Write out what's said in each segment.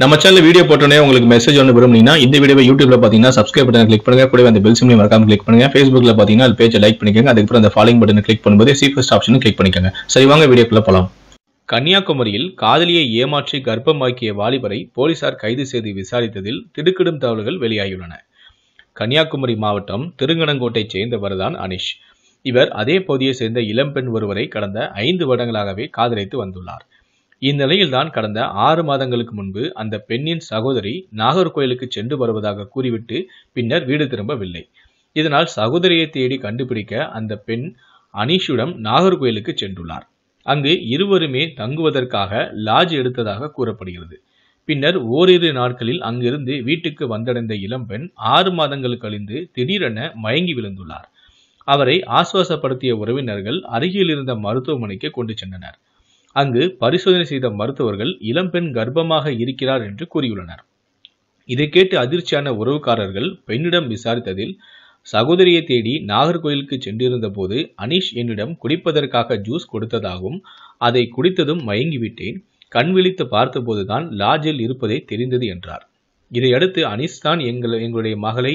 நம்ம channel video போட்டோன்னே உங்களுக்கு மெசேஜ் ஒன்று விரும்புனீங்கன்னா இந்த வீடியோ யூடியூப்ல பார்த்தீங்கன்னா சப்ஸ்கிரைப் பட்டன் கிளிக் பண்ணுங்க கூட அந்த பெல் சிம்லையும் மறக்காம கிளிக் பண்ணுங்க ஃபேஸ்புக்ல பார்த்தீங்கன்னா அது பேஜை லைக் பண்ணிக்கோங்க அதுக்கப்புறம் அந்த ஃபாலோ பட்டன் கிளிக் பண்ணும்போது சீஃபஸ்ட் ஆப்ஷனும் கிளிக் பண்ணிக்கோங்க சரி வாங்க வீடியோக்குள்ள போகலாம் கன்னியாகுமரியில் காதலியை ஏமாற்றி கர்ப்பமாக்கிய வாலிபரை போலீசார் கைது செய்து விசாரித்ததில் திடுக்கிடும் தகவல்கள் வெளியாகியுள்ளன கன்னியாகுமரி மாவட்டம் திருங்கணங்கோட்டை சேர்ந்தவர்தான் அனிஷ் இவர் அதே பகுதியை சேர்ந்த இளம்பெண் ஒருவரை கடந்த ஐந்து வருடங்களாகவே காதலித்து வந்துள்ளார் இந்நிலையில்தான் கடந்த ஆறு மாதங்களுக்கு முன்பு அந்த பெண்ணின் சகோதரி நாகர்கோயிலுக்கு சென்று வருவதாக கூறிவிட்டு பின்னர் வீடு திரும்பவில்லை இதனால் சகோதரியை தேடி கண்டுபிடிக்க அந்த பெண் அனீஷுடன் நாகர்கோயிலுக்கு சென்றுள்ளார் அங்கு இருவருமே தங்குவதற்காக லாட்ஜ் எடுத்ததாக கூறப்படுகிறது பின்னர் ஓரிரு நாட்களில் அங்கிருந்து வீட்டுக்கு வந்தடைந்த இளம்பெண் ஆறு மாதங்கள் கழிந்து திடீரென மயங்கி விழுந்துள்ளார் அவரை ஆஸ்வாசப்படுத்திய உறவினர்கள் அருகில் இருந்த மருத்துவமனைக்கு கொண்டு சென்றனர் அங்கு பரிசோதனை செய்த மருத்துவர்கள் இளம்பெண் கர்ப்பமாக இருக்கிறார் என்று கூறியுள்ளனர் இதை கேட்டு அதிர்ச்சியான உறவுக்காரர்கள் பெண்ணிடம் விசாரித்ததில் சகோதரியை தேடி நாகர்கோயிலுக்கு சென்றிருந்த போது அனீஷ் என்னிடம் குடிப்பதற்காக ஜூஸ் கொடுத்ததாகவும் அதை குடித்ததும் மயங்கிவிட்டேன் கண் விழித்து பார்த்தபோதுதான் லாட்ஜில் இருப்பதை தெரிந்தது என்றார் இதையடுத்து அனீஷ் தான் எங்கள் எங்களுடைய மகளை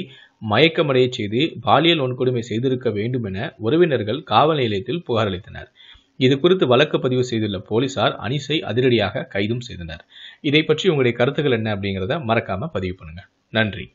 மயக்கமடையச் செய்து பாலியல் வன்கொடுமை செய்திருக்க வேண்டும் என உறவினர்கள் காவல் நிலையத்தில் புகாரளித்தனர் இது குறித்து வழக்கு பதிவு செய்துள்ள போலீசார் அனிசை அதிரடியாக கைதும் செய்தனர் இதை பற்றி உங்களுடைய கருத்துக்கள் என்ன அப்படிங்கிறத மறக்காம பதிவு பண்ணுங்க நன்றி